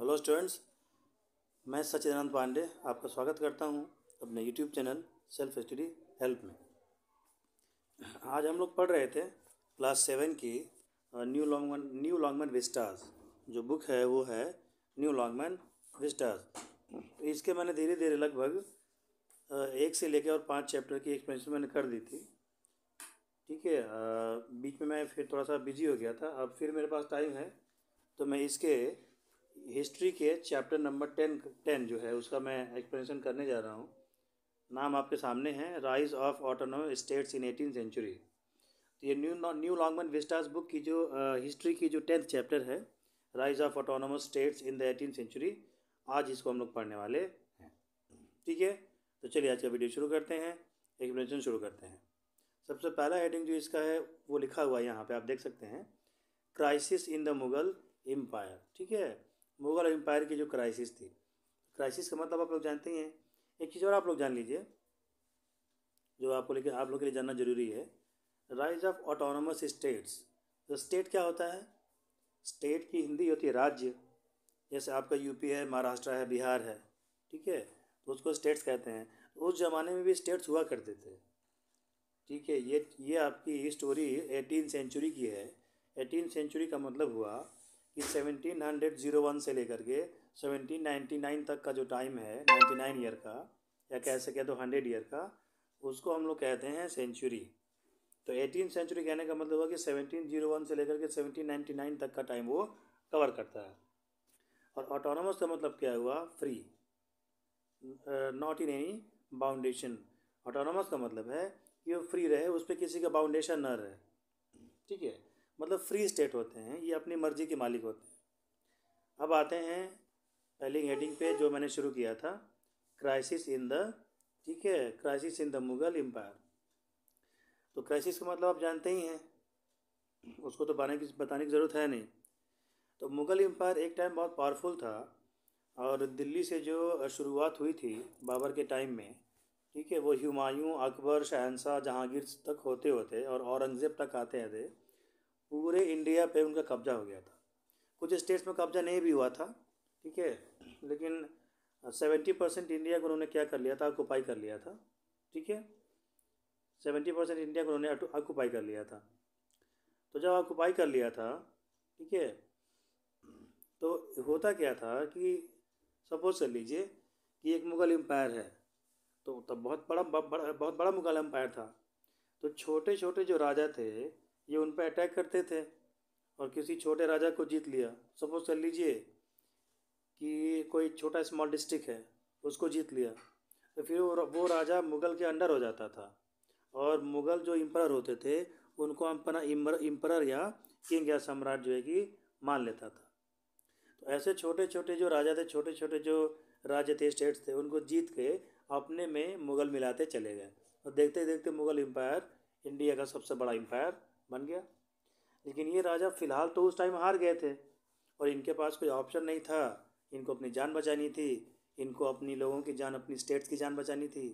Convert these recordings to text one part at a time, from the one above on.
hello students मैं सचिदानंद पांडे आपका स्वागत करता हूं अपने YouTube channel self study help में आज हम लोग पढ़ रहे थे क्लास सेवन की new Longman new Longman Vistas जो बुक है वो है न्यू लॉन्गमैन विस्टास इसके मैंने धीरे धीरे लगभग एक से लेकर और पाँच चैप्टर की एक्सपेंशन मैंने कर दी थी ठीक है बीच में मैं फिर थोड़ा सा बिजी हो गया था अब फिर मेरे पास टाइम है तो मैं इसके हिस्ट्री के चैप्टर नंबर टेन टेन जो है उसका मैं एक्सप्लेनेशन करने जा रहा हूँ नाम आपके सामने है rise of autonomous states in eighteen century तो ये new new Longman Vistas book की जो हिस्ट्री की जो टेंथ चैप्टर है rise of autonomous states in the eighteen century आज इसको हम लोग पढ़ने वाले हैं ठीक है तो चलिए आज का वीडियो शुरू करते हैं एक्सप्लेनेशन शुरू करते हैं सबसे पहला हेडिंग जो इसका है वो लिखा हुआ है यहाँ पे आप देख सकते हैं crisis in the Mughal empire ठीक है मुगल एम्पायर की जो क्राइसिस थी क्राइसिस का मतलब आप लोग जानते ही हैं एक चीज़ और आप लोग जान लीजिए जो आपको लेकर आप लोग के लिए जानना जरूरी है राइज ऑफ ऑटोनमस स्टेट्स तो स्टेट क्या होता है स्टेट की हिंदी होती है राज्य जैसे आपका यूपी है महाराष्ट्र है बिहार है ठीक है तो उसको स्टेट्स कहते हैं उस ज़माने में भी स्टेट्स हुआ करते थे ठीक है ये ये आपकी स्टोरी एटीन सेंचुरी की है एटीन सेंचुरी का मतलब हुआ कि सेवनटीन हंड्रेड जीरो वन से लेकर के सेवनटीन नाइन्टी नाइन तक का जो टाइम है नाइन्टी नाइन ईयर का या कह सके तो हंड्रेड ईयर का उसको हम लोग कहते हैं सेंचुरी तो एटीन सेंचुरी कहने का मतलब हुआ कि सेवनटीन जीरो वन से लेकर के सेवनटीन नाइन्टी नाइन तक का टाइम वो कवर करता है और ऑटोनमस का मतलब क्या हुआ free not in any boundation autonomous का मतलब है कि वो फ्री रहे उस पर किसी का बाउंडेशन ना रहे ठीक है मतलब फ्री स्टेट होते हैं ये अपनी मर्ज़ी के मालिक होते हैं अब आते हैं पहली हेडिंग पे जो मैंने शुरू किया था क्राइसिस इन द ठीक है crisis in the Mughal empire तो क्राइसिस का मतलब आप जानते ही हैं उसको तो बारे की बताने की ज़रूरत है नहीं तो मुग़ल एम्पायर एक टाइम बहुत पावरफुल था और दिल्ली से जो शुरुआत हुई थी बाबर के टाइम में ठीक है वो हुमायूं अकबर शहनशाह जहांगीर तक होते होते और औरंगज़ेब तक आते थे पूरे इंडिया पे उनका कब्जा हो गया था कुछ स्टेट्स में कब्जा नहीं भी हुआ था ठीक है लेकिन सेवेंटी परसेंट इंडिया को उन्होंने क्या कर लिया था ऑक्यूपाई कर लिया था ठीक है सेवेंटी परसेंट इंडिया को उन्होंने ऑक्यूपाई कर लिया था तो जब ऑक्यूपाई कर लिया था ठीक है तो होता क्या था कि सपोज कर लीजिए कि एक मुगल एम्पायर है तो तब बहुत बड़ा, बड़ा बहुत बड़ा मुगल एम्पायर था तो छोटे छोटे जो राजा थे ये उन पर अटैक करते थे और किसी छोटे राजा को जीत लिया सपोज कर लीजिए कि कोई छोटा स्मॉल डिस्ट्रिक्ट है उसको जीत लिया तो फिर वो राजा मुग़ल के अंडर हो जाता था और मुग़ल जो इम्पर होते थे उनको हम अपना इम्पर या किंग या सम्राट जो है कि मान लेता था तो ऐसे छोटे छोटे जो राजा थे छोटे छोटे जो राज्य थे स्टेट्स थे उनको जीत के अपने में मुग़ल मिलाते चले गए और देखते देखते मुग़ल एम्पायर इंडिया का सबसे बड़ा एम्पायर बन गया लेकिन ये राजा फिलहाल तो उस टाइम हार गए थे और इनके पास कोई ऑप्शन नहीं था इनको अपनी जान बचानी थी इनको अपनी लोगों की जान अपनी स्टेट्स की जान बचानी थी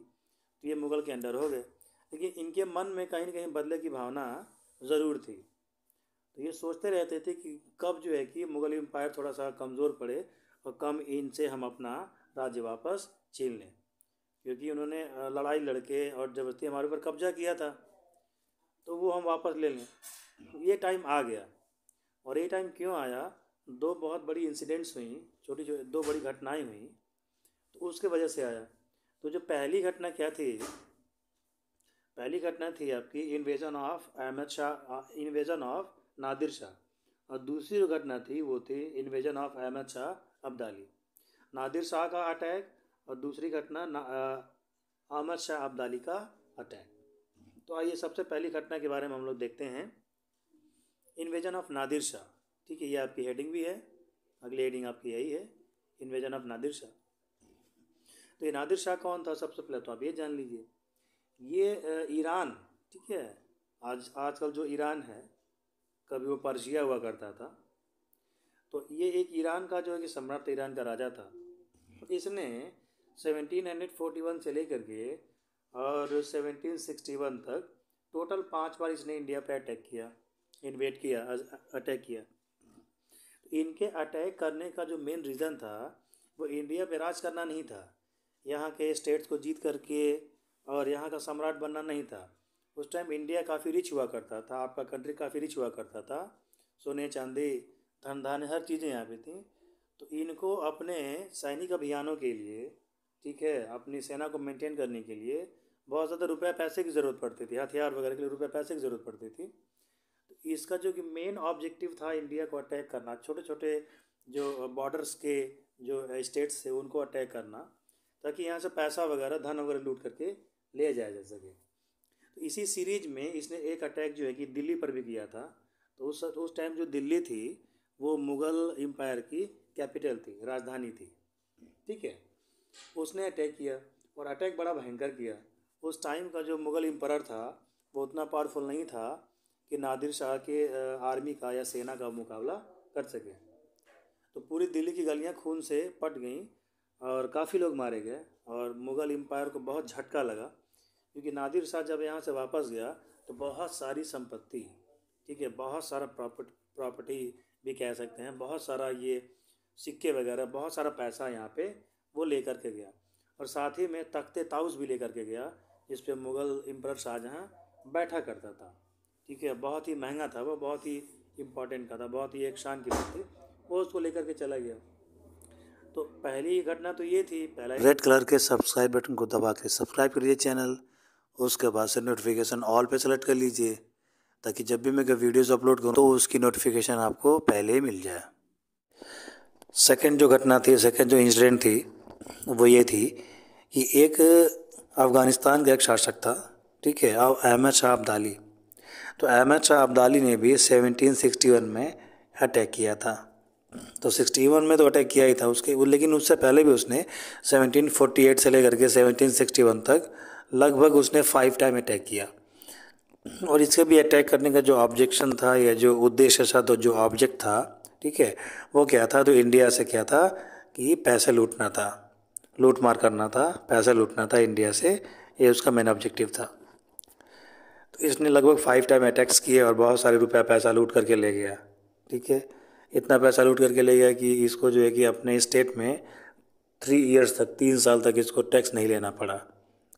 तो ये मुग़ल के अंडर हो गए लेकिन इनके मन में कहीं ना कहीं बदले की भावना ज़रूर थी तो ये सोचते रहते थे कि कब जो है कि मुग़ल एम्पायर थोड़ा सा कमज़ोर पड़े और कम इनसे हम अपना राज्य वापस छीन लें क्योंकि उन्होंने लड़ाई लड़के और ज़बरदस्ती हमारे ऊपर कब्जा किया था तो वो हम वापस ले लें ये टाइम आ गया और ये टाइम क्यों आया दो बहुत बड़ी इंसिडेंट्स हुई छोटी छोटी दो बड़ी घटनाएं हुई तो उसके वजह से आया तो जो पहली घटना क्या थी पहली घटना थी आपकी invasion of Ahmad Shah invasion of Nadir Shah और दूसरी जो घटना थी वो थी इन्वेजन ऑफ अहमद शाह अब्दाली नादिर शाह का अटैक और दूसरी घटना अहमद शाह अब्दाली का अटैक तो आइए सबसे पहली घटना के बारे में हम लोग देखते हैं इन्वेजन ऑफ नादिर शाह ठीक है ये आपकी हेडिंग भी है अगली हेडिंग आपकी यही है इन्वेजन ऑफ नादिर शाह तो ये नादिर शाह कौन था सबसे पहले तो आप ये जान लीजिए ये ईरान ठीक है आज आजकल जो ईरान है कभी वो पर्शिया हुआ करता था तो ये एक ईरान का जो है कि सम्राट ईरान का राजा था इसने सेवनटीन हंड्रेड फोर्टी वन से लेकर के और 1761 तक टोटल पांच बार इसने इंडिया पर अटैक किया इन्वेट किया अटैक किया इनके अटैक करने का जो मेन रीज़न था वो इंडिया पे राज करना नहीं था यहाँ के स्टेट्स को जीत करके और यहाँ का सम्राट बनना नहीं था उस टाइम इंडिया काफ़ी रिच हुआ करता था आपका कंट्री काफ़ी रिच हुआ करता था सोने चांदी धन धान्य हर चीज़ें यहाँ पे थी तो इनको अपने सैनिक अभियानों के लिए ठीक है अपनी सेना को मेंटेन करने के लिए बहुत ज़्यादा रुपये पैसे की ज़रूरत पड़ती थी हथियार वगैरह के लिए रुपये पैसे की ज़रूरत पड़ती थी तो इसका जो कि मेन ऑब्जेक्टिव था इंडिया को अटैक करना छोटे छोटे जो बॉर्डर्स के जो स्टेट्स थे उनको अटैक करना ताकि यहाँ से पैसा वगैरह धन वगैरह लूट करके ले जाया जा सके तो इसी सीरीज में इसने एक अटैक जो है कि दिल्ली पर भी किया था तो उस उस टाइम जो दिल्ली थी वो मुग़ल एम्पायर की कैपिटल थी राजधानी थी ठीक है उसने अटैक किया और अटैक बड़ा भयंकर किया उस टाइम का जो मुग़ल एम्परर था वो उतना पावरफुल नहीं था कि नादिर शाह के आर्मी का या सेना का मुकाबला कर सके तो पूरी दिल्ली की गलियां खून से पट गईं और काफ़ी लोग मारे गए और मुग़ल एम्पायर को बहुत झटका लगा क्योंकि नादिर शाह जब यहाँ से वापस गया तो बहुत सारी संपत्ति ठीक है बहुत सारा प्रॉपर्ट प्रॉपर्टी भी कह सकते हैं बहुत सारा ये सिक्के वगैरह बहुत सारा पैसा यहाँ पे वो लेकर के गया और साथ ही में तख्ते ताउस भी लेकर के गया जिस पे मुग़ल इम्पर शाहजहाँ बैठा करता था ठीक है बहुत ही महंगा था वो बहुत ही इम्पोर्टेंट का था बहुत ही एक शान की बात थी वो उसको लेकर के चला गया तो पहली घटना तो ये थी पहला रेड कलर के सब्सक्राइब बटन को दबा के सब्सक्राइब करिए चैनल उसके बाद से नोटिफिकेशन ऑल पे सेलेक्ट कर लीजिए ताकि जब भी मैं वीडियोस अपलोड करूँ तो उसकी नोटिफिकेशन आपको पहले ही मिल जाए सेकंड जो घटना थी सेकंड जो इंसिडेंट थी वो ये थी कि एक अफ़गानिस्तान का एक शासक था ठीक है अब अहमद शाह अब्दाली तो अहमद शाह अब्दाली ने भी 1761 में अटैक किया था तो 61 में तो अटैक किया ही था उसके लेकिन उससे पहले भी उसने 1748 से लेकर के 1761 तक लगभग उसने फाइव टाइम अटैक किया और इसके भी अटैक करने का जो ऑब्जेक्शन था या जो उद्देश्य था तो जो ऑब्जेक्ट था ठीक है वो क्या था तो इंडिया से क्या था कि पैसे लूटना था लूट मार करना था पैसा लूटना था इंडिया से ये उसका मेन ऑब्जेक्टिव था तो इसने लगभग फाइव टाइम अटैक्स किए और बहुत सारे रुपया पैसा लूट करके ले गया ठीक है इतना पैसा लूट करके ले गया कि इसको जो है कि अपने स्टेट में थ्री इयर्स तक तीन साल तक इसको टैक्स नहीं लेना पड़ा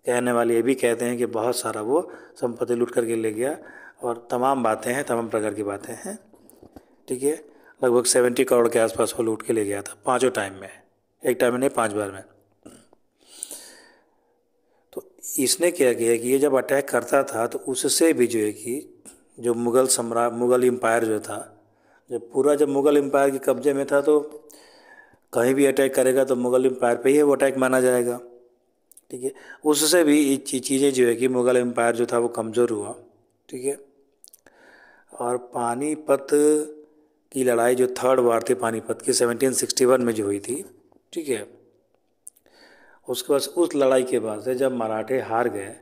कहने वाले ये भी कहते हैं कि बहुत सारा वो संपत्ति लूट करके ले गया और तमाम बातें हैं तमाम प्रकार की बातें हैं ठीक है लगभग सेवेंटी करोड़ के आसपास वो लूट के ले गया था पाँचों टाइम में एक टाइम में नहीं पाँच बार में इसने क्या किया कि ये जब अटैक करता था तो उससे भी जो है कि जो मुग़ल सम्राट मुग़ल एम्पायर जो था जब पूरा जब मुग़ल एम्पायर के कब्ज़े में था तो कहीं भी अटैक करेगा तो मुग़ल एम्पायर पे ही वो अटैक माना जाएगा ठीक है उससे भी ये चीज़ें जो है कि मुग़ल एम्पायर जो था वो कमज़ोर हुआ ठीक है और पानीपत की लड़ाई जो थर्ड वार थी पानीपत की 1761 में जो हुई थी ठीक है उसके बाद उस लड़ाई के बाद से जब मराठे हार गए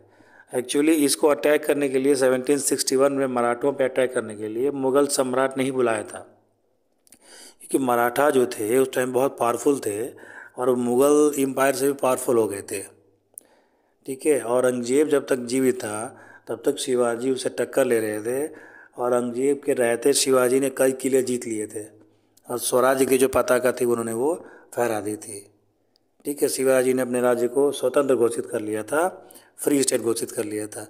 एक्चुअली इसको अटैक करने के लिए 1761 में मराठों पर अटैक करने के लिए मुगल सम्राट नहीं बुलाया था क्योंकि मराठा जो थे उस टाइम बहुत पावरफुल थे और मुगल एम्पायर से भी पावरफुल हो गए थे ठीक है औरंगजेब जब तक जीवित था तब तक शिवाजी उसे टक्कर ले रहे थे औरंगजेब के रहते शिवाजी ने कई किले जीत लिए थे और स्वराज के जो पताका थी उन्होंने वो फहरा दी थी ठीक है शिवाजी ने अपने राज्य को स्वतंत्र घोषित कर लिया था फ्री स्टेट घोषित कर लिया था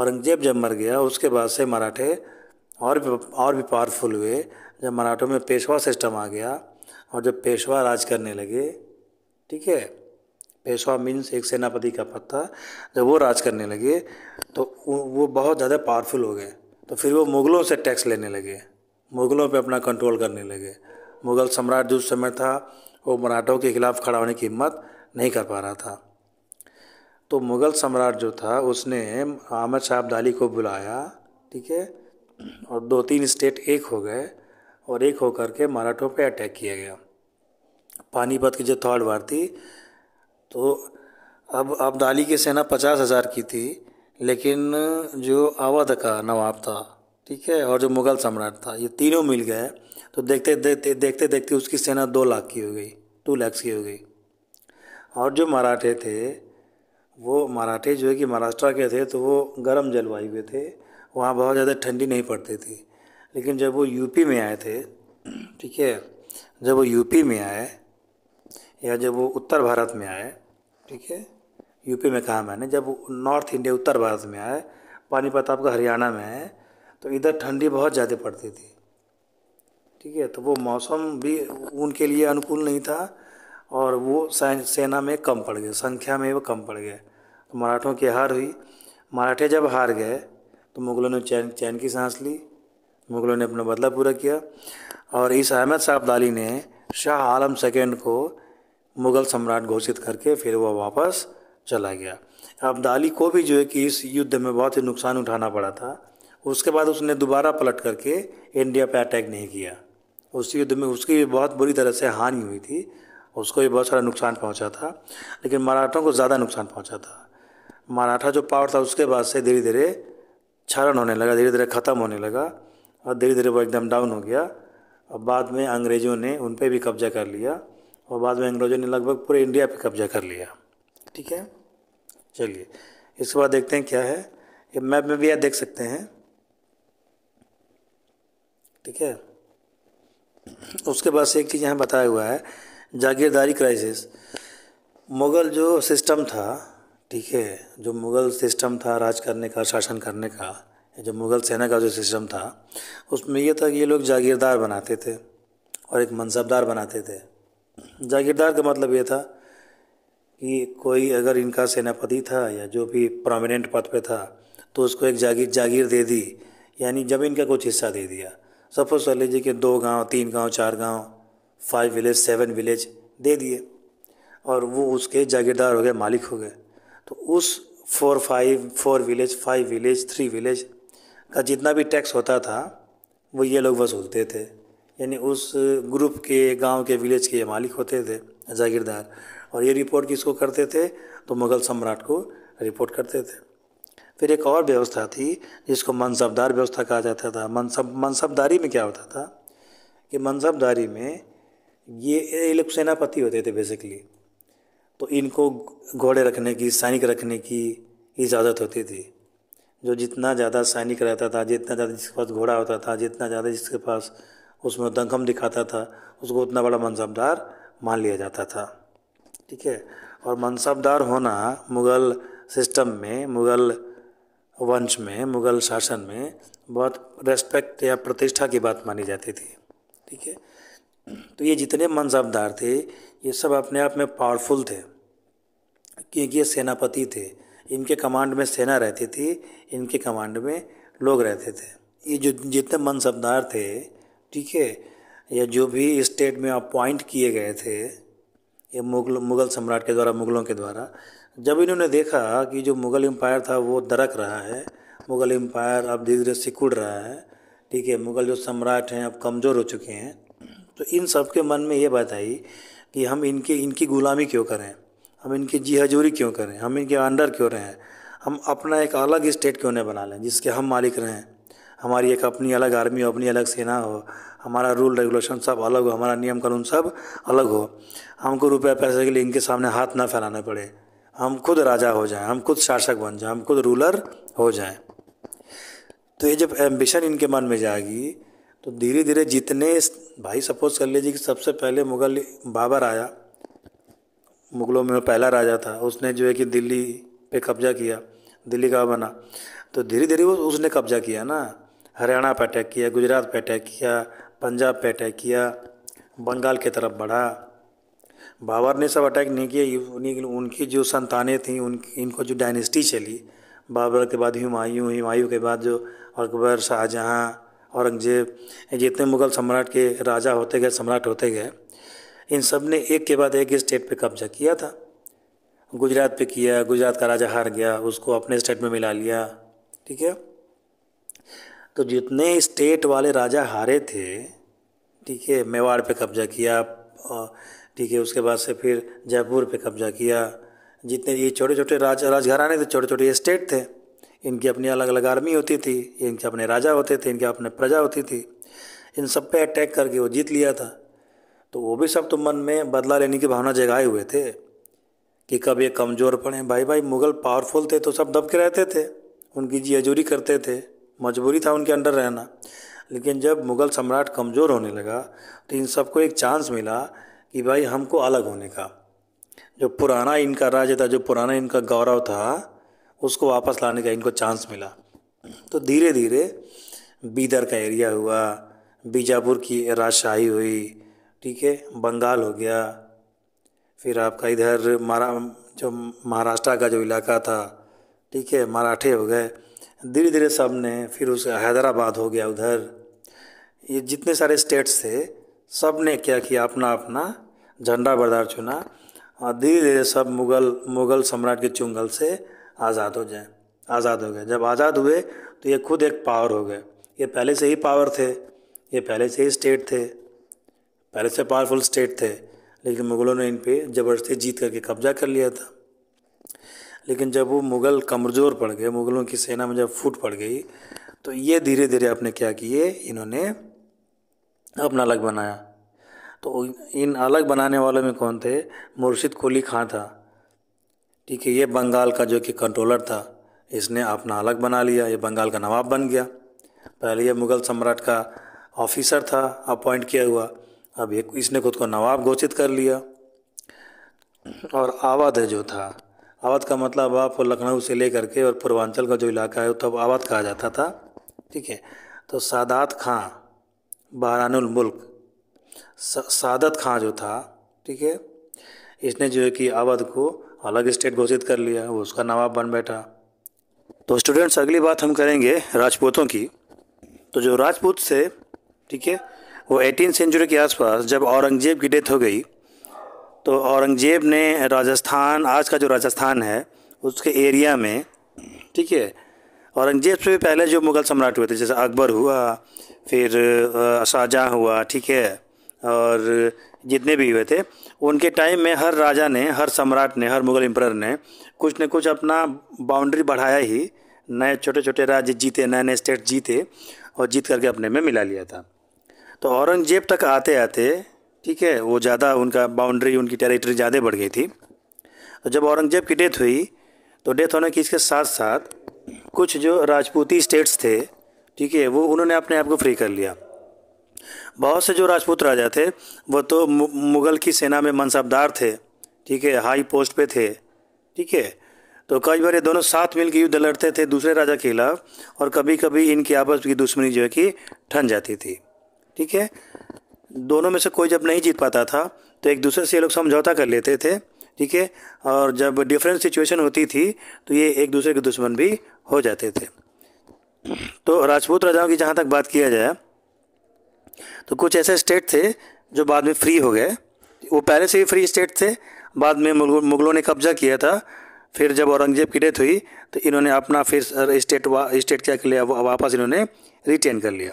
औरंगजेब जब मर गया उसके बाद से मराठे और भी और भी पावरफुल हुए जब मराठों में पेशवा सिस्टम आ गया और जब पेशवा राज करने लगे ठीक है पेशवा मीन्स एक सेनापति का पद था जब वो राज करने लगे तो वो बहुत ज़्यादा पावरफुल हो गए तो फिर वो मुग़लों से टैक्स लेने लगे मुग़लों पे अपना कंट्रोल करने लगे मुग़ल सम्राट जो उस समय था वो मराठों के खिलाफ खड़ा होने की हिम्मत नहीं कर पा रहा था तो मुग़ल सम्राट जो था उसने अहमद शाह अब्दाली को बुलाया ठीक है और दो तीन स्टेट एक हो गए और एक होकर के मराठों पे अटैक किया गया पानीपत की जो थर्ड वार थी तो अब अब्दाली की सेना पचास हज़ार की थी लेकिन जो अवध का नवाब था ठीक है और जो मुग़ल सम्राट था ये तीनों मिल गए तो देखते देखते देखते देखते उसकी सेना दो लाख की हो गई टू लैक्स की हो गई और जो मराठे थे वो मराठे जो है कि महाराष्ट्र के थे तो वो गर्म जलवायु के थे वहाँ बहुत ज़्यादा ठंडी नहीं पड़ती थी लेकिन जब वो यूपी में आए थे ठीक है जब वो यूपी में आए या जब वो उत्तर भारत में आए ठीक है यूपी में कहा मैंने जब नॉर्थ इंडिया उत्तर भारत में आए पानीपत आपका हरियाणा में है तो इधर ठंडी बहुत ज़्यादा पड़ती थी ठीक है तो वो मौसम भी उनके लिए अनुकूल नहीं था और वो सेना में कम पड़ गए संख्या में वो कम पड़ गए तो मराठों की हार हुई मराठे जब हार गए तो मुग़लों ने चैन चैन की सांस ली मुग़लों ने अपना बदला पूरा किया और इस अहमद साहब दाली ने शाह आलम सेकेंड को मुग़ल सम्राट घोषित करके फिर वह वापस चला गया अब दाली को भी जो है कि इस युद्ध में बहुत ही नुकसान उठाना पड़ा था उसके बाद उसने दोबारा पलट करके इंडिया पर अटैक नहीं किया उस युद्ध में उसकी भी बहुत बुरी तरह से हानि हुई थी उसको भी बहुत सारा नुकसान पहुंचा था लेकिन मराठों को ज़्यादा नुकसान पहुंचा था मराठा जो पावर था उसके बाद से धीरे धीरे क्षरण होने लगा धीरे धीरे ख़त्म होने लगा और धीरे धीरे वो एकदम डाउन हो गया और बाद में अंग्रेज़ों ने उन पर भी कब्जा कर लिया और बाद में अंग्रेज़ों ने लगभग पूरे इंडिया पर कब्जा कर लिया ठीक है चलिए इसके बाद देखते हैं क्या है ये मैप में भी आप देख सकते हैं ठीक है उसके बाद से एक चीज़ यहाँ बताया हुआ है जागीरदारी क्राइसिस मुग़ल जो सिस्टम था ठीक है जो मुग़ल सिस्टम था राज करने का शासन करने का जो मुग़ल सेना का जो सिस्टम था उसमें यह था कि ये लोग जागीरदार बनाते थे और एक मनसबदार बनाते थे जागीरदार का मतलब ये था कि कोई अगर इनका सेनापति था या जो भी प्रोमिनेंट पद पे था तो उसको एक जागीर जागीर दे दी यानी जमीन का कुछ हिस्सा दे दिया सपोज़ कर लीजिए कि दो गांव तीन गांव चार गांव फाइव विलेज सेवन विलेज दे दिए और वो उसके जागीरदार हो गए मालिक हो गए तो उस four five four village five village three village का जितना भी टैक्स होता था वो ये लोग वसूलते थे यानी उस ग्रुप के गांव के विलेज के ये मालिक होते थे जागीरदार और ये रिपोर्ट किसको करते थे तो मुग़ल सम्राट को रिपोर्ट करते थे फिर एक और व्यवस्था थी जिसको मनसबदार व्यवस्था कहा जाता था मनसब मनसबदारी में क्या होता था कि मनसबदारी में ये ये लोग सेनापति होते थे बेसिकली तो इनको घोड़े रखने की सैनिक रखने की इजाज़त होती थी जो जितना ज़्यादा सैनिक रहता था जितना ज़्यादा जिसके पास घोड़ा होता था जितना ज़्यादा जिसके पास उसमें दंगम दिखाता था उसको उतना बड़ा मनसबदार मान लिया जाता था ठीक है और मनसबदार होना मुग़ल सिस्टम में मुग़ल वंश में मुगल शासन में बहुत रेस्पेक्ट या प्रतिष्ठा की बात मानी जाती थी ठीक है तो ये जितने मनसबदार थे ये सब अपने आप में पावरफुल थे क्योंकि ये सेनापति थे इनके कमांड में सेना रहती थी इनके कमांड में लोग रहते थे ये जो जितने मनसबदार थे ठीक है या जो भी स्टेट में अपॉइंट किए गए थे ये मुगल मुगल सम्राट के द्वारा मुगलों के द्वारा जब इन्होंने देखा कि जो मुग़ल एम्पायर था वो दरक रहा है मुग़ल एम्पायर अब धीरे धीरे सिकुड़ रहा है ठीक है मुग़ल जो सम्राट हैं अब कमज़ोर हो चुके हैं तो इन सब के मन में ये बात आई कि हम इनके इनकी गुलामी क्यों करें हम इनकी जी हजूरी क्यों करें हम इनके अंडर क्यों रहें हम अपना एक अलग स्टेट क्यों नहीं बना लें जिसके हम मालिक रहें हमारी एक अपनी अलग आर्मी हो अपनी अलग सेना हो हमारा रूल रेगुलेशन सब अलग हो हमारा नियम कानून सब अलग हो हमको रुपया पैसे के लिए इनके सामने हाथ ना फैलाना पड़े हम खुद राजा हो जाएं हम खुद शासक बन जाएं हम खुद रूलर हो जाएं तो ये जब एम्बिशन इनके मन में जाएगी तो धीरे धीरे जितने भाई सपोज कर लीजिए कि सबसे पहले मुगल बाबर आया मुगलों में पहला राजा था उसने जो है कि दिल्ली पे कब्जा किया दिल्ली का बना तो धीरे धीरे वो उसने कब्जा किया ना हरियाणा पे अटैक किया गुजरात पे अटैक किया पंजाब पर अटैक किया बंगाल की तरफ बढ़ा बाबर ने सब अटैक नहीं किया उनकी जो संतानें थीं उन इनको जो डायनेस्टी चली बाबर के बाद हुमायूं हुमायूं के बाद जो अकबर शाहजहाँ औरंगजेब जितने मुगल सम्राट के राजा होते गए सम्राट होते गए इन सब ने एक के बाद एक स्टेट पे कब्जा किया था गुजरात पे किया गुजरात का राजा हार गया उसको अपने स्टेट में मिला लिया ठीक है तो जितने स्टेट वाले राजा हारे थे ठीक है मेवाड़ पे कब्जा किया हाँ, ठीक है उसके बाद से फिर जयपुर पे कब्जा किया जितने ये छोटे छोटे राज राजघराने थे छोटे छोटे स्टेट थे इनकी अपनी अलग अलग आर्मी होती थी इनके अपने राजा होते थे इनके अपने प्रजा होती थी इन सब पे अटैक करके वो जीत लिया था तो वो भी सब तो मन में बदला लेने की भावना जगाए हुए थे कि कब ये कमज़ोर पड़े भाई भाई मुग़ल पावरफुल थे तो सब दब के रहते थे उनकी जी हजूरी करते थे मजबूरी था उनके अंडर रहना लेकिन जब मुग़ल सम्राट कमज़ोर होने लगा तो इन सबको एक चांस मिला कि भाई हमको अलग होने का जो पुराना इनका राज्य था जो पुराना इनका गौरव था उसको वापस लाने का इनको चांस मिला तो धीरे धीरे बीदर का एरिया हुआ बीजापुर की राजशाही हुई ठीक है बंगाल हो गया फिर आपका इधर मारा जो महाराष्ट्र का जो इलाका था ठीक है मराठे हो गए धीरे धीरे सब ने फिर उस हैदराबाद हो गया उधर ये जितने सारे स्टेट्स थे सब ने क्या किया अपना अपना झंडा बरदार चुना और धीरे धीरे सब मुगल मुगल सम्राट के चुंगल से आज़ाद हो जाए आज़ाद हो गए जब आज़ाद हुए तो ये खुद एक पावर हो गए ये पहले से ही पावर थे ये पहले से ही स्टेट थे पहले से पावरफुल स्टेट थे लेकिन मुगलों ने इन पर ज़बरदस्ती जीत करके कब्जा कर लिया था लेकिन जब वो मुग़ल कमज़ोर पड़ गए मुग़लों की सेना में जब फूट पड़ गई तो ये धीरे धीरे आपने क्या किए इन्होंने अपना अलग बनाया तो इन अलग बनाने वालों में कौन थे मुर्शिद कुली खां था ठीक है ये बंगाल का जो कि कंट्रोलर था इसने अपना अलग बना लिया ये बंगाल का नवाब बन गया पहले ये मुग़ल सम्राट का ऑफिसर था अपॉइंट किया हुआ अब ये इसने खुद को नवाब घोषित कर लिया और आवाद जो था आवाद का मतलब आप लखनऊ से लेकर के और पूर्वांचल का जो इलाका है तब तो आवाद कहा जाता था ठीक है तो सादात खां बहरानुल सादत खां जो था ठीक है इसने जो है कि अवध को अलग स्टेट घोषित कर लिया वो उसका नवाब बन बैठा तो स्टूडेंट्स अगली बात हम करेंगे राजपूतों की तो जो राजपूत से ठीक है वो एटीन सेंचुरी के आसपास जब औरंगजेब की डेथ हो गई तो औरंगजेब ने राजस्थान आज का जो राजस्थान है उसके एरिया में ठीक है औरंगजेब से भी पहले जो मुग़ल सम्राट हुए थे जैसे अकबर हुआ फिर शाहजहाँ हुआ ठीक है और जितने भी हुए थे उनके टाइम में हर राजा ने हर सम्राट ने हर मुग़ल इम्प्रर ने कुछ न कुछ अपना बाउंड्री बढ़ाया ही नए छोटे छोटे राज्य जीते नए नए स्टेट जीते और जीत करके अपने में मिला लिया था तो औरंगजेब तक आते आते ठीक है वो ज़्यादा उनका बाउंड्री उनकी टेरिटरी ज़्यादा बढ़ गई थी तो जब औरंगजेब की डेथ हुई तो डेथ होने की इसके साथ साथ कुछ जो राजपूती स्टेट्स थे ठीक है वो उन्होंने अपने आप को फ्री कर लिया बहुत से जो राजपूत राजा थे वो तो मुग़ल की सेना में मनसबदार थे ठीक है हाई पोस्ट पे थे ठीक है तो कई बार ये दोनों साथ मिल के युद्ध लड़ते थे दूसरे राजा के खिलाफ और कभी कभी इनकी आपस की दुश्मनी जो है कि ठन जाती थी ठीक है दोनों में से कोई जब नहीं जीत पाता था तो एक दूसरे से ये लोग समझौता कर लेते थे ठीक है और जब डिफरेंट सिचुएशन होती थी तो ये एक दूसरे के दुश्मन भी हो जाते थे तो राजपूत राजाओं की जहाँ तक बात किया जाए तो कुछ ऐसे स्टेट थे जो बाद में फ्री हो गए वो पहले से ही फ्री स्टेट थे बाद में मुगलों ने कब्जा किया था फिर जब औरंगजेब की डेथ हुई तो इन्होंने अपना फिर स्टेट वा, स्टेट क्या कर लिया वापस इन्होंने रिटेन कर लिया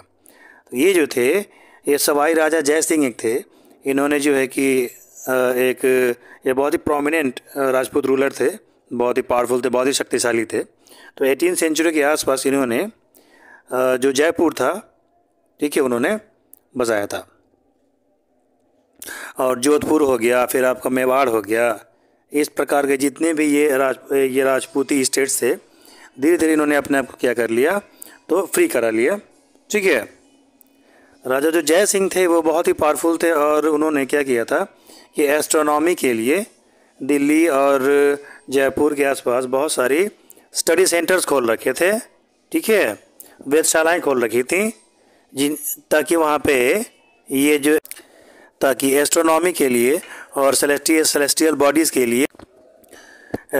तो ये जो थे ये सवाई राजा जय सिंह एक थे इन्होंने जो है कि एक ये बहुत ही प्रोमिनेंट राजपूत रूलर थे बहुत ही पावरफुल थे बहुत ही शक्तिशाली थे तो एटीन सेंचुरी के आसपास इन्होंने जो जयपुर था ठीक है उन्होंने बजाया था और जोधपुर हो गया फिर आपका मेवाड़ हो गया इस प्रकार के जितने भी ये राज ये राजपूती स्टेट्स थे धीरे धीरे इन्होंने अपने आप को क्या कर लिया तो फ्री करा लिया ठीक है राजा जो जय सिंह थे वो बहुत ही पावरफुल थे और उन्होंने क्या किया था कि एस्ट्रोनॉमी के लिए दिल्ली और जयपुर के आसपास बहुत सारी स्टडी सेंटर्स खोल रखे थे ठीक है वेदशालाएँ खोल रखी थी जिन ताकि वहाँ पे ये जो ताकि एस्ट्रोनॉमी के लिए और सेलेस्टियल सेलेस्टियल बॉडीज़ के लिए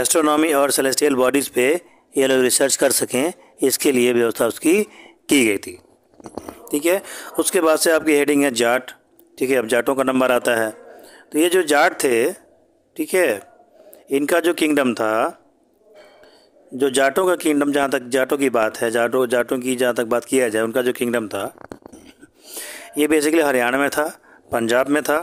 एस्ट्रोनॉमी और सेलेस्टियल बॉडीज़ पे ये लोग रिसर्च कर सकें इसके लिए व्यवस्था उसकी की गई थी ठीक है उसके बाद से आपकी हेडिंग है जाट ठीक है अब जाटों का नंबर आता है तो ये जो जाट थे ठीक है इनका जो किंगडम था जो जाटों का किंगडम जहाँ तक जाटों की बात है जाटो जाटों की जहाँ तक बात किया जाए उनका जो किंगडम था ये बेसिकली हरियाणा में था पंजाब में था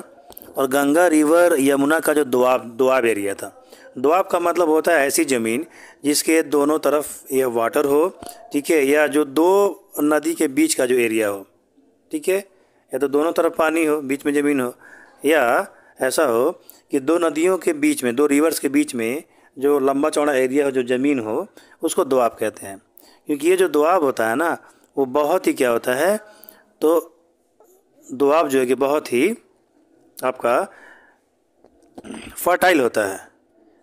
और गंगा रिवर यमुना का जो दुआब दुआब एरिया था दुआब का मतलब होता है ऐसी ज़मीन जिसके दोनों तरफ यह वाटर हो ठीक है या जो दो नदी के बीच का जो एरिया हो ठीक है या तो दोनों तरफ पानी हो बीच में ज़मीन हो या ऐसा हो कि दो नदियों के बीच में दो रिवर्स के बीच में जो लंबा चौड़ा एरिया हो जो ज़मीन हो उसको दुआब कहते हैं क्योंकि ये जो दुआब होता है ना वो बहुत ही क्या होता है तो दुआब जो है कि बहुत ही आपका फर्टाइल होता है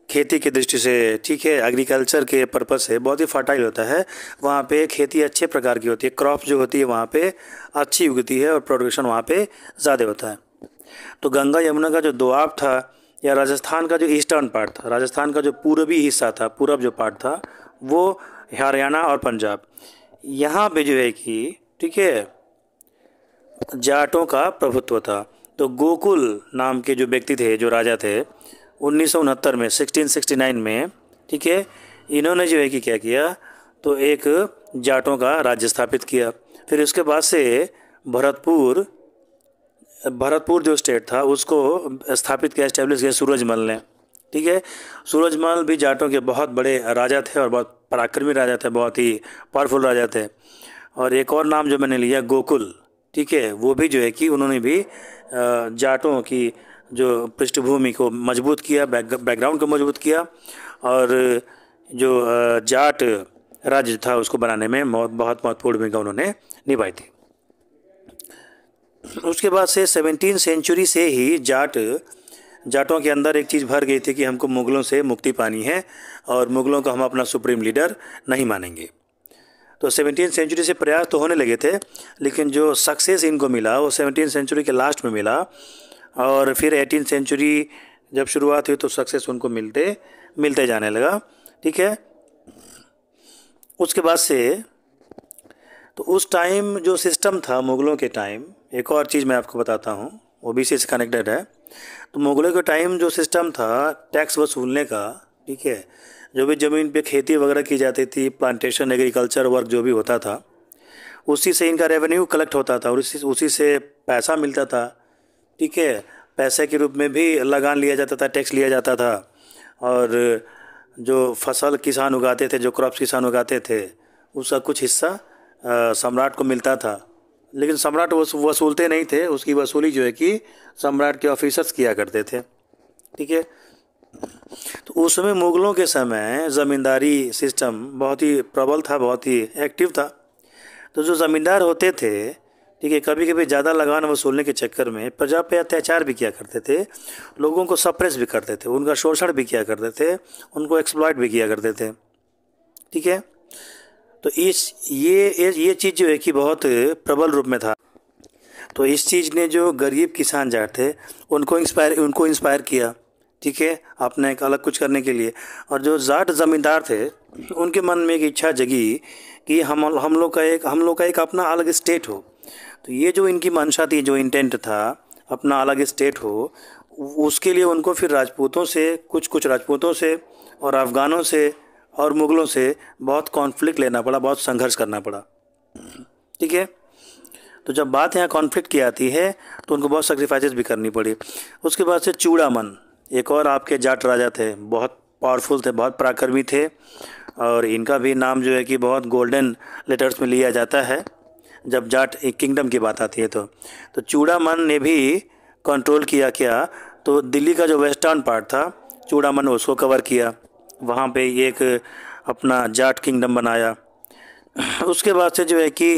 खेती की दृष्टि से ठीक है एग्रीकल्चर के पर्पज़ से बहुत ही फर्टाइल होता है वहाँ पे खेती अच्छे प्रकार की होती है क्रॉप जो होती है वहाँ पे अच्छी उगती है और प्रोडक्शन वहाँ पे ज़्यादा होता है तो गंगा यमुना का जो दुआब था या राजस्थान का जो ईस्टर्न पार्ट था राजस्थान का जो पूर्वी हिस्सा था पूरब जो पार्ट था वो हरियाणा और पंजाब यहाँ पे जो है कि ठीक है जाटों का प्रभुत्व था तो गोकुल नाम के जो व्यक्ति थे जो राजा थे उन्नीस में 1669 में ठीक है इन्होंने जो है कि क्या किया तो एक जाटों का राज्य स्थापित किया फिर उसके बाद से भरतपुर भरतपुर जो स्टेट था उसको स्थापित किया इस्टेब्लिश किया सूरजमल ने ठीक है सूरजमल भी जाटों के बहुत बड़े राजा थे और बहुत पराक्रमी राजा थे बहुत ही पावरफुल राजा थे और एक और नाम जो मैंने लिया गोकुल ठीक है वो भी जो है कि उन्होंने भी जाटों की जो पृष्ठभूमि को मजबूत किया बैकग्राउंड को मजबूत किया और जो जाट राज्य था उसको बनाने में बहुत महत्वपूर्ण भूमिका उन्होंने निभाई थी उसके बाद से सेवनटीन सेंचुरी से ही जाट जाटों के अंदर एक चीज़ भर गई थी कि हमको मुग़लों से मुक्ति पानी है और मुग़लों को हम अपना सुप्रीम लीडर नहीं मानेंगे तो सेवनटीन सेंचुरी से प्रयास तो होने लगे थे लेकिन जो सक्सेस इनको मिला वो सेवनटीन सेंचुरी के लास्ट में मिला और फिर एटीन सेंचुरी जब शुरुआत हुई तो सक्सेस उनको मिलते मिलते जाने लगा ठीक है उसके बाद से तो उस टाइम जो सिस्टम था मुग़लों के टाइम एक और चीज़ मैं आपको बताता हूँ वो भी इसी से कनेक्टेड है तो मुगलों के टाइम जो सिस्टम था टैक्स वसूलने का ठीक है जो भी ज़मीन पे खेती वगैरह की जाती थी प्लांटेशन एग्रीकल्चर वर्क जो भी होता था उसी से इनका रेवेन्यू कलेक्ट होता था और उसी उसी से पैसा मिलता था ठीक है पैसे के रूप में भी लगान लिया जाता था टैक्स लिया जाता था और जो फसल किसान उगाते थे जो क्रॉप्स किसान उगाते थे उसका कुछ हिस्सा सम्राट को मिलता था लेकिन सम्राट वसूलते नहीं थे उसकी वसूली जो है कि सम्राट के ऑफिसर्स किया करते थे ठीक है तो उस समय मुगलों के समय ज़मींदारी सिस्टम बहुत ही प्रबल था बहुत ही एक्टिव था तो जो ज़मींदार होते थे ठीक है कभी कभी ज़्यादा लगान वसूलने के चक्कर में प्रजा पे अत्याचार भी किया करते थे लोगों को सप्रेस भी करते थे उनका शोषण भी किया करते थे उनको एक्सप्लॉयट भी किया करते थे ठीक है तो इस ये ये चीज़ जो है कि बहुत प्रबल रूप में था तो इस चीज़ ने जो गरीब किसान जाट थे उनको इंस्पायर उनको इंस्पायर किया ठीक है अपने एक अलग कुछ करने के लिए और जो जाट ज़मींदार थे उनके मन में एक इच्छा जगी कि हम हम लोग का एक हम लोग का एक अपना अलग स्टेट हो तो ये जो इनकी मंशा थी जो इंटेंट था अपना अलग स्टेट हो उसके लिए उनको फिर राजपूतों से कुछ कुछ राजपूतों से और अफ़गानों से और मुग़लों से बहुत कॉन्फ्लिक्ट लेना पड़ा बहुत संघर्ष करना पड़ा ठीक है तो जब बात यहाँ कॉन्फ्लिक्ट की आती है तो उनको बहुत सेक्रीफाइस भी करनी पड़ी उसके बाद से चूड़ामन एक और आपके जाट राजा थे बहुत पावरफुल थे बहुत पराक्रमी थे और इनका भी नाम जो है कि बहुत गोल्डन लेटर्स में लिया जाता है जब जाट एक किंगडम की बात आती है तो तो चूड़ामन ने भी कंट्रोल किया क्या तो दिल्ली का जो वेस्टर्न पार्ट था चूड़ामन ने उसको कवर किया वहाँ पे एक अपना जाट किंगडम बनाया उसके बाद से जो है कि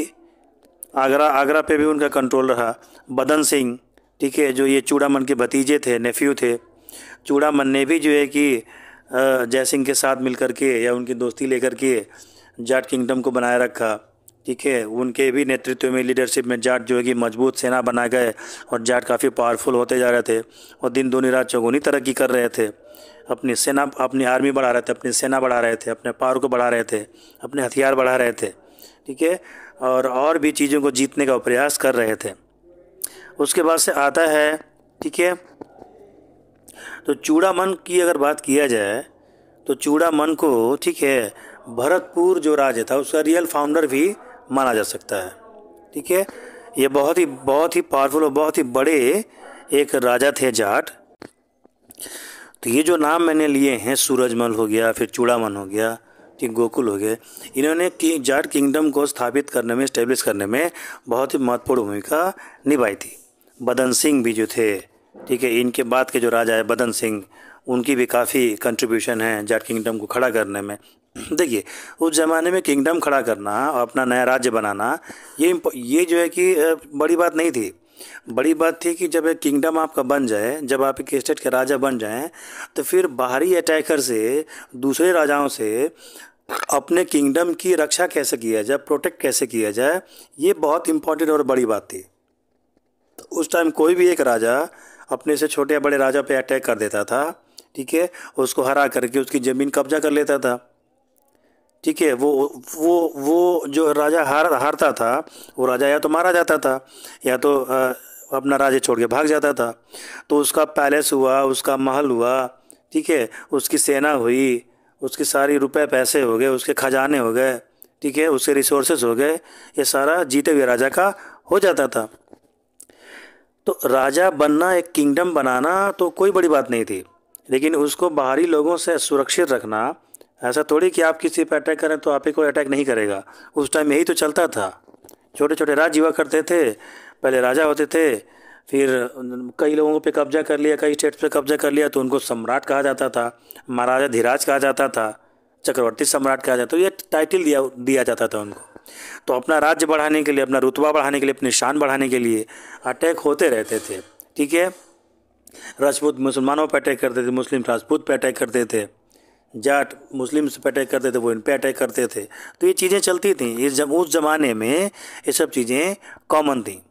आगरा आगरा पे भी उनका कंट्रोल रहा बदन सिंह ठीक है जो ये चूड़ामन के भतीजे थे नेफ्यू थे चूड़ामन ने भी जो है कि जय सिंह के साथ मिलकर के या उनकी दोस्ती लेकर के जाट किंगडम को बनाए रखा ठीक है उनके भी नेतृत्व में लीडरशिप में जाट जो है कि मजबूत सेना बना गए और जाट काफ़ी पावरफुल होते जा रहे थे और दिन दूनी रात चौगुनी तरक्की कर रहे थे अपनी सेना अपनी आर्मी बढ़ा रहे थे अपनी सेना बढ़ा रहे थे अपने पावर को बढ़ा रहे थे अपने हथियार बढ़ा रहे थे ठीक है और और भी चीज़ों को जीतने का प्रयास कर रहे थे उसके बाद से आता है ठीक है तो चूड़ामन की अगर बात किया जाए तो चूड़ामन को ठीक है भरतपुर जो राज्य था उसका रियल फाउंडर भी माना जा सकता है ठीक है ये बहुत ही बहुत ही पावरफुल और बहुत ही बड़े एक राजा थे जाट तो ये जो नाम मैंने लिए हैं सूरजमल हो गया फिर चूड़ामन हो गया कि गोकुल हो गए इन्होंने कि जाट किंगडम को स्थापित करने में स्टेब्लिश करने में बहुत ही महत्वपूर्ण भूमिका निभाई थी बदन सिंह भी जो थे ठीक है इनके बाद के जो राजा है बदन सिंह उनकी भी काफ़ी कंट्रीब्यूशन है जाट किंगडम को खड़ा करने में देखिए उस ज़माने में किंगडम खड़ा करना और अपना नया राज्य बनाना ये ये जो है कि बड़ी बात नहीं थी बड़ी बात थी कि जब एक किंगडम आपका बन जाए जब आप एक स्टेट के राजा बन जाएं तो फिर बाहरी अटैकर से दूसरे राजाओं से अपने किंगडम की रक्षा कैसे किया जाए प्रोटेक्ट कैसे किया जाए ये बहुत इंपॉर्टेंट और बड़ी बात थी तो उस टाइम कोई भी एक राजा अपने से छोटे या बड़े राजा पे अटैक कर देता था ठीक है उसको हरा करके उसकी ज़मीन कब्जा कर लेता था ठीक है वो वो वो जो राजा हार हारता था वो राजा या तो मारा जाता था या तो आ, अपना राज्य छोड़ के भाग जाता था तो उसका पैलेस हुआ उसका महल हुआ ठीक है उसकी सेना हुई उसकी सारी रुपए पैसे हो गए उसके खजाने हो गए ठीक है उसके रिसोर्सेस हो गए ये सारा जीते हुए राजा का हो जाता था तो राजा बनना एक किंगडम बनाना तो कोई बड़ी बात नहीं थी लेकिन उसको बाहरी लोगों से सुरक्षित रखना ऐसा थोड़ी कि आप किसी पर अटैक करें तो आप ही कोई अटैक नहीं करेगा उस टाइम यही तो चलता था छोटे छोटे राज युवा करते थे पहले राजा होते थे फिर कई लोगों पे कब्जा कर लिया कई स्टेट्स पे कब्जा कर लिया तो उनको सम्राट कहा जाता था महाराजा धीराज कहा जाता था चक्रवर्ती सम्राट कहा जाता था तो ये टाइटल दिया दिया जाता था उनको तो अपना राज्य बढ़ाने के लिए अपना रुतबा बढ़ाने के लिए अपनी शान बढ़ाने के लिए अटैक होते रहते थे ठीक है राजपूत मुसलमानों पर अटैक करते थे मुस्लिम राजपूत पर अटैक करते थे जाट मुस्लिम्स पर अटैक करते थे वो इन पे अटैक करते थे तो ये चीज़ें चलती थी इस जब उस ज़माने में ये सब चीज़ें कॉमन थी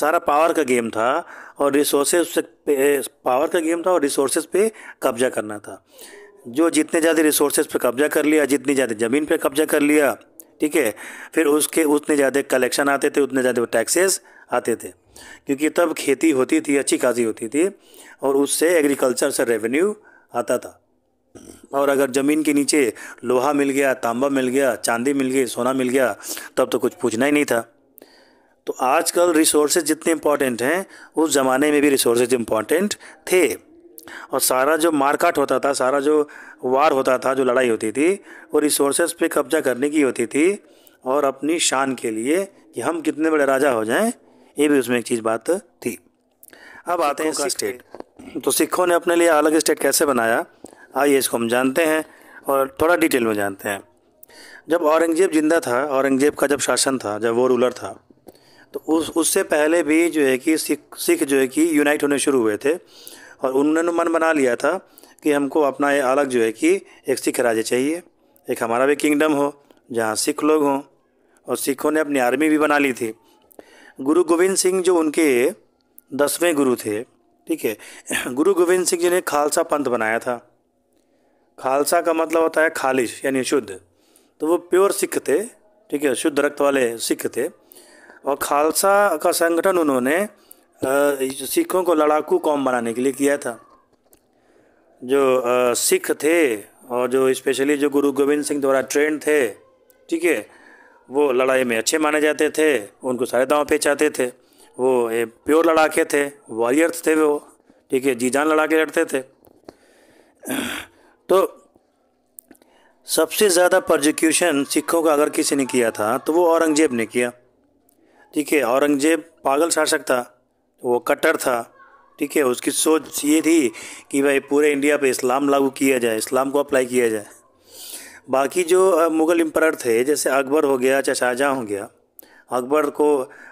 सारा पावर का गेम था और रिसोर्सेज पे पावर का गेम था और रिसोर्सेज पे कब्जा करना था जो जितने ज़्यादा रिसोर्सेज पे कब्जा कर लिया जितनी ज़्यादा ज़मीन पे कब्जा कर लिया ठीक है फिर उसके उतने ज़्यादा कलेक्शन आते थे उतने ज़्यादा टैक्सेस आते थे क्योंकि तब खेती होती थी अच्छी खासी होती थी और उससे एग्रीकल्चर से रेवेन्यू आता था और अगर ज़मीन के नीचे लोहा मिल गया तांबा मिल गया चांदी मिल गई सोना मिल गया तब तो कुछ पूछना ही नहीं था तो आजकल रिसोर्सेज जितने इम्पॉर्टेंट हैं उस ज़माने में भी रिसोर्सेज इम्पॉर्टेंट थे और सारा जो मारकाट होता था सारा जो वार होता था जो लड़ाई होती थी वो रिसोर्सेज पे कब्जा करने की होती थी और अपनी शान के लिए कि हम कितने बड़े राजा हो जाएं ये भी उसमें एक चीज़ बात थी अब आते हैं सिख स्टेट तो सिखों ने अपने लिए अलग स्टेट कैसे बनाया आइए इसको हम जानते हैं और थोड़ा डिटेल में जानते हैं जब औरंगजेब जिंदा था औरंगजेब का जब शासन था जब वो रूलर था तो उस उससे पहले भी जो है कि सिख सिख जो है कि यूनाइट होने शुरू हुए थे और उन्होंने मन बना लिया था कि हमको अपना ये अलग जो है कि एक सिख राज्य चाहिए एक हमारा भी किंगडम हो जहाँ सिख लोग हों और सिखों ने अपनी आर्मी भी बना ली थी गुरु गोविंद सिंह जो उनके दसवें गुरु थे ठीक है गुरु गोविंद सिंह जी ने खालसा पंथ बनाया था खालसा का मतलब होता है खालिश यानी शुद्ध तो वो प्योर सिख थे ठीक है शुद्ध रक्त वाले सिख थे और खालसा का संगठन उन्होंने सिखों को लड़ाकू कौम बनाने के लिए किया था जो सिख थे और जो स्पेशली जो गुरु गोविंद सिंह द्वारा ट्रेंड थे ठीक है वो लड़ाई में अच्छे माने जाते थे उनको सारे दाव पे चाहते थे वो प्योर लड़ाके थे वॉरियर्स थे वो ठीक है जी जान लड़ा के लड़ते थे तो सबसे ज़्यादा प्रोजिक्यूशन सिखों का अगर किसी ने किया था तो वो औरंगजेब ने किया ठीक है औरंगजेब पागल शासक था वो कट्टर था ठीक है उसकी सोच ये थी कि भाई पूरे इंडिया पे इस्लाम लागू किया जाए इस्लाम को अप्लाई किया जाए बाकी जो मुग़ल एम्पर थे जैसे अकबर हो गया चाहे शाहजहाँ हो गया अकबर को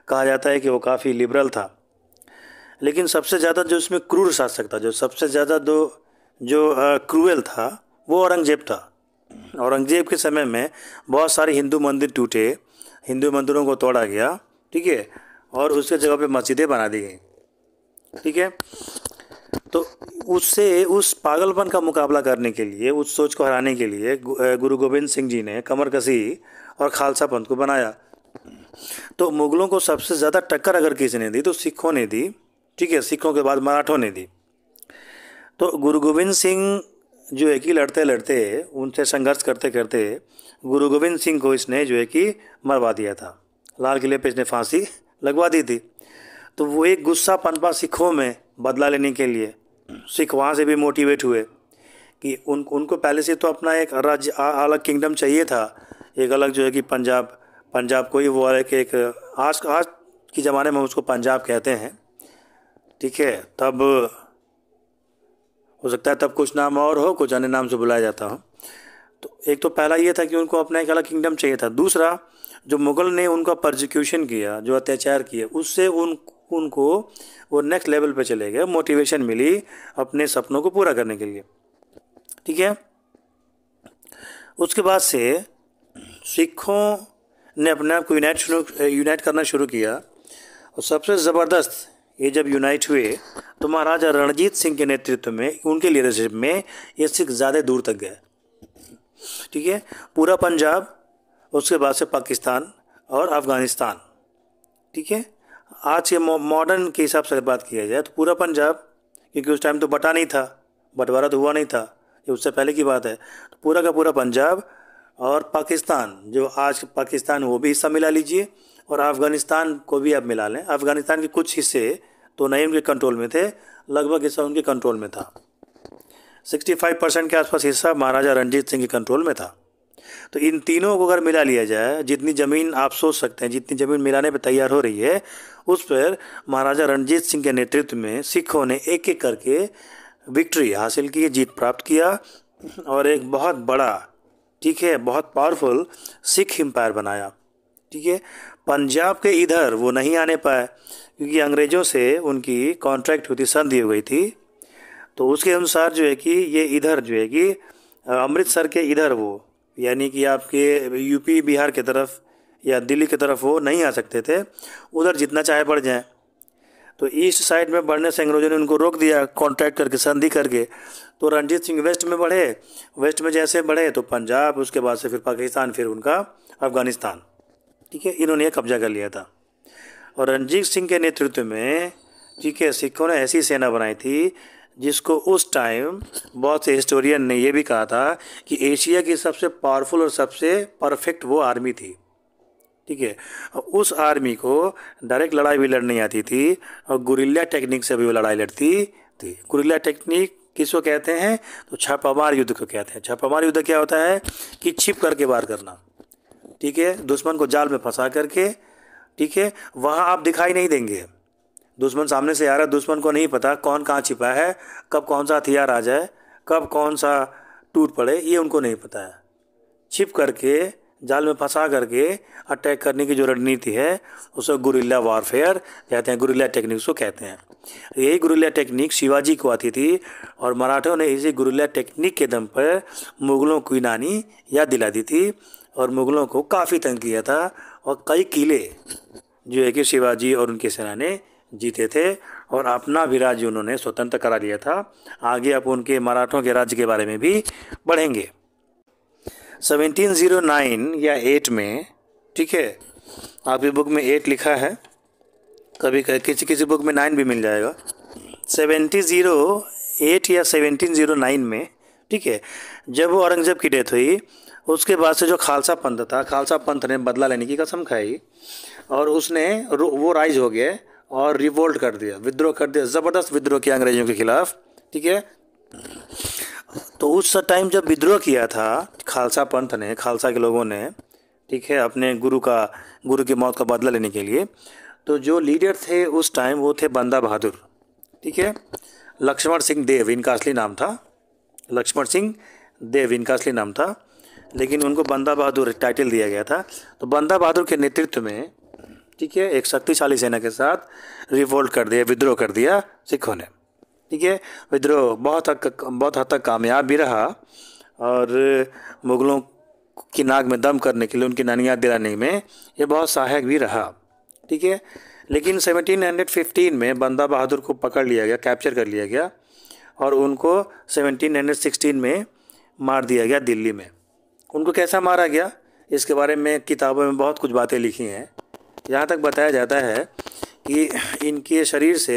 कहा जाता है कि वो काफ़ी लिबरल था लेकिन सबसे ज़्यादा जो उसमें क्रूर शासक था जो सबसे ज़्यादा दो जो क्रूएल था वो औरंगजेब था औरंगजेब के समय में बहुत सारे हिंदू मंदिर टूटे हिंदू मंदिरों को तोड़ा गया ठीक है और उसके जगह पे मस्जिदें बना दी गई ठीक है तो उससे उस पागलपन का मुकाबला करने के लिए उस सोच को हराने के लिए गुरु गोविंद सिंह जी ने कमर कसी और खालसा पंथ को बनाया तो मुग़लों को सबसे ज़्यादा टक्कर अगर किसी ने दी तो सिखों ने दी ठीक है सिखों के बाद मराठों ने दी तो गुरु गोविंद सिंह जो है कि लड़ते लड़ते उनसे संघर्ष करते करते गुरु गोविंद सिंह को इसने जो है कि मरवा दिया था लाल किले पे इसने फांसी लगवा दी थी तो वो एक गुस्सा पनपा सिखों में बदला लेने के लिए सिख वहाँ से भी मोटिवेट हुए कि उन उनको पहले से तो अपना एक राज्य अलग किंगडम चाहिए था एक अलग जो है कि पंजाब पंजाब को ही वो अलग एक आज आज के ज़माने में उसको पंजाब कहते हैं ठीक है तब हो सकता है तब कुछ नाम और हो कुछ अन्य नाम से बुलाया जाता हो तो एक तो पहला ये था कि उनको अपना एक अलग किंगडम चाहिए था दूसरा जो मुग़ल ने उनका प्रोजिक्यूशन किया जो अत्याचार किया उससे उन उनको वो नेक्स्ट लेवल पे चले गए मोटिवेशन मिली अपने सपनों को पूरा करने के लिए ठीक है उसके बाद से सिखों ने अपने आप को यूनाइट शुरू यूनाइट करना शुरू किया और सबसे ज़बरदस्त ये जब यूनाइट हुए तो महाराजा रणजीत सिंह के नेतृत्व में उनके लीडरशिप में ये सिख ज़्यादा दूर तक गए ठीक है पूरा पंजाब उसके बाद से पाकिस्तान और अफगानिस्तान ठीक है आज ये मॉडर्न के हिसाब से बात किया जाए तो पूरा पंजाब क्योंकि उस टाइम तो बटा नहीं था बंटवारा तो हुआ नहीं था ये उससे पहले की बात है तो पूरा का पूरा पंजाब और पाकिस्तान जो आज पाकिस्तान वो भी हिस्सा मिला लीजिए और अफगानिस्तान को भी आप मिला लें अफगानिस्तान के कुछ हिस्से तो नहीं उनके कंट्रोल में थे लगभग हिस्सा उनके कंट्रोल में था 65 परसेंट के आसपास हिस्सा महाराजा रणजीत सिंह के कंट्रोल में था तो इन तीनों को अगर मिला लिया जाए जितनी ज़मीन आप सोच सकते हैं जितनी ज़मीन मिलाने पर तैयार हो रही है उस पर महाराजा रणजीत सिंह के नेतृत्व में सिखों ने एक एक करके विक्ट्री हासिल की जीत प्राप्त किया और एक बहुत बड़ा ठीक है बहुत पावरफुल सिख एम्पायर बनाया ठीक है पंजाब के इधर वो नहीं आने पाए क्योंकि अंग्रेज़ों से उनकी कॉन्ट्रैक्ट हुई थी संधि हो गई थी तो उसके अनुसार जो है कि ये इधर जो है कि अमृतसर के इधर वो यानी कि आपके यूपी बिहार की तरफ या दिल्ली की तरफ वो नहीं आ सकते थे उधर जितना चाहे बढ़ जाएँ तो ईस्ट साइड में बढ़ने से अंग्रेजों ने उनको रोक दिया कॉन्ट्रैक्ट करके संधि करके तो रणजीत सिंह वेस्ट में बढ़े वेस्ट में जैसे बढ़े तो पंजाब उसके बाद से फिर पाकिस्तान फिर उनका अफ़गानिस्तान ठीक है इन्होंने यह कब्जा कर लिया था और रंजीत सिंह के नेतृत्व में ठीक है सिखों ने ऐसी सेना बनाई थी जिसको उस टाइम बहुत से हिस्टोरियन ने यह भी कहा था कि एशिया की सबसे पावरफुल और सबसे परफेक्ट वो आर्मी थी ठीक है उस आर्मी को डायरेक्ट लड़ाई भी लड़नी आती थी और गुरिल्ला टेक्निक से भी वो लड़ाई लड़ती थी गुरिल्ला टेक्निक किसको कहते हैं तो छापामार युद्ध को कहते हैं छापामार युद्ध क्या होता है कि छिप करके वार करना ठीक है दुश्मन को जाल में फंसा करके ठीक है वहाँ आप दिखाई नहीं देंगे दुश्मन सामने से आ रहा है दुश्मन को नहीं पता कौन कहाँ छिपा है कब कौन सा हथियार आ जाए कब कौन सा टूट पड़े ये उनको नहीं पता है छिप करके जाल में फंसा करके अटैक करने की जो रणनीति है उसे गुरिल्ला वारफेयर कहते हैं गुरिल्ला टेक्निक उसको कहते हैं यही गुरिल्ला टेक्निक शिवाजी को आती थी और मराठों ने इसी गुरिल्ला टेक्निक के दम पर मुगलों की नानी याद दिला दी थी और मुग़लों को काफ़ी तंग किया था और कई किले जो है कि शिवाजी और उनकी सेना ने जीते थे और अपना भी राज्य उन्होंने स्वतंत्र करा लिया था आगे आप उनके मराठों के राज्य के बारे में भी बढ़ेंगे 1709 या 8 में ठीक है आपकी बुक में 8 लिखा है कभी किसी किसी बुक में 9 भी मिल जाएगा 1708 या 1709 में ठीक है जब औरंगज़ेब की डेथ हुई उसके बाद से जो खालसा पंथ था खालसा पंथ ने बदला लेने की कसम खाई और उसने वो राइज हो गए और रिवोल्ट कर दिया विद्रोह कर दिया ज़बरदस्त विद्रोह किया अंग्रेज़ों के खिलाफ ठीक है तो उस टाइम जब विद्रोह किया था खालसा पंथ ने खालसा के लोगों ने ठीक है अपने गुरु का गुरु की मौत का बदला लेने के लिए तो जो लीडर थे उस टाइम वो थे बंदा बहादुर ठीक है लक्ष्मण सिंह देव इनका असली नाम था लक्ष्मण सिंह देव इनका असली नाम था लेकिन उनको बंदा बहादुर टाइटल दिया गया था तो बंदा बहादुर के नेतृत्व में ठीक है एक शक्तिशाली सेना के साथ रिवोल्ट कर दिया विद्रोह कर दिया सिखों ने ठीक है विद्रोह बहुत हक बहुत हद तक कामयाब भी रहा और मुगलों की नाक में दम करने के लिए उनकी नानियाँ दिलाने में ये बहुत सहायक भी रहा ठीक है लेकिन 1715 में बंदा बहादुर को पकड़ लिया गया कैप्चर कर लिया गया और उनको 1716 में मार दिया गया दिल्ली में उनको कैसा मारा गया इसके बारे में किताबों में बहुत कुछ बातें लिखी हैं यहाँ तक बताया जाता है कि इनके शरीर से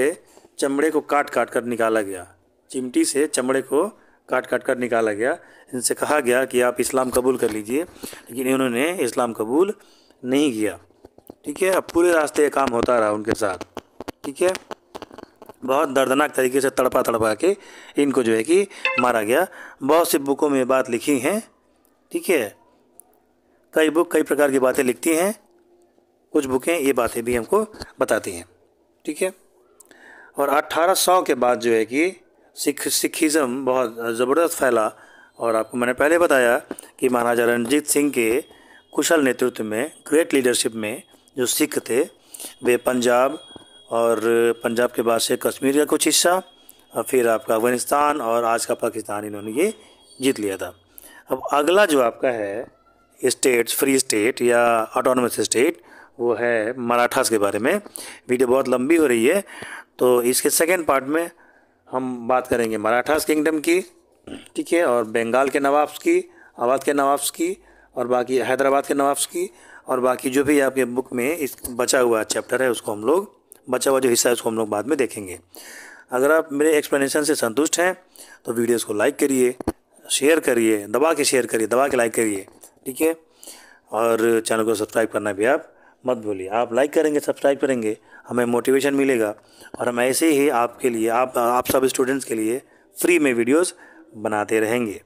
चमड़े को काट काट कर निकाला गया चिमटी से चमड़े को काट काट कर निकाला गया इनसे कहा गया कि आप इस्लाम कबूल कर लीजिए लेकिन इन्होंने इस्लाम कबूल नहीं किया ठीक है अब पूरे रास्ते काम होता रहा उनके साथ ठीक है बहुत दर्दनाक तरीके से तड़पा तड़पा के इनको जो है कि मारा गया बहुत सी बुकों में बात लिखी हैं ठीक है कई बुक कई प्रकार की बातें लिखती हैं कुछ बुकें ये बातें भी हमको बताती हैं ठीक है और 1800 के बाद जो है कि सिख सिखिज़म बहुत ज़बरदस्त फैला और आपको मैंने पहले बताया कि महाराजा रणजीत सिंह के कुशल नेतृत्व में ग्रेट लीडरशिप में जो सिख थे वे पंजाब और पंजाब के बाद से कश्मीर का कुछ हिस्सा और फिर आपका अफगानिस्तान और आज का पाकिस्तान इन्होंने ये जीत लिया था अब अगला जो आपका है स्टेट्स फ्री स्टेट या ऑटोनमस स्टेट वो है मराठास के बारे में वीडियो बहुत लंबी हो रही है तो इसके सेकेंड पार्ट में हम बात करेंगे मराठास किंगडम की ठीक है और बंगाल के नवाब्स की अवध के नवाब्स की और बाकी हैदराबाद के नवाब्स की और बाकी जो भी आपके बुक में इस बचा हुआ चैप्टर है उसको हम लोग बचा हुआ जो हिस्सा है उसको हम लोग बाद में देखेंगे अगर आप मेरे एक्सप्लेनेशन से संतुष्ट हैं तो वीडियोज़ को लाइक करिए शेयर करिए दबा के शेयर करिए दबा के लाइक करिए ठीक है और चैनल को सब्सक्राइब करना भी आप मत भूलिए आप लाइक करेंगे सब्सक्राइब करेंगे हमें मोटिवेशन मिलेगा और हम ऐसे ही आपके लिए आप आप सब स्टूडेंट्स के लिए फ्री में वीडियोस बनाते रहेंगे